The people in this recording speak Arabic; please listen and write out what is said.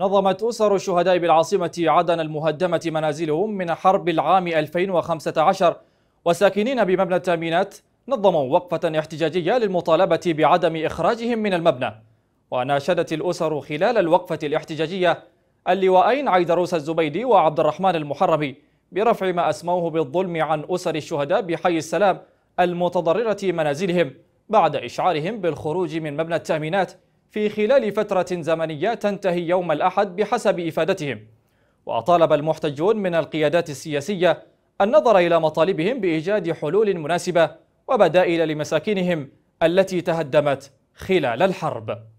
نظمت أسر الشهداء بالعاصمة عدن المهدمة منازلهم من حرب العام 2015 وساكنين بمبنى التامينات نظموا وقفة احتجاجية للمطالبة بعدم إخراجهم من المبنى وناشدت الأسر خلال الوقفة الاحتجاجية اللواءين عيدروس الزبيدي وعبد الرحمن المحرمي برفع ما أسموه بالظلم عن أسر الشهداء بحي السلام المتضررة منازلهم بعد إشعارهم بالخروج من مبنى التامينات في خلال فترة زمنية تنتهي يوم الأحد بحسب إفادتهم وأطالب المحتجون من القيادات السياسية النظر إلى مطالبهم بإيجاد حلول مناسبة وبدائل لمساكنهم التي تهدمت خلال الحرب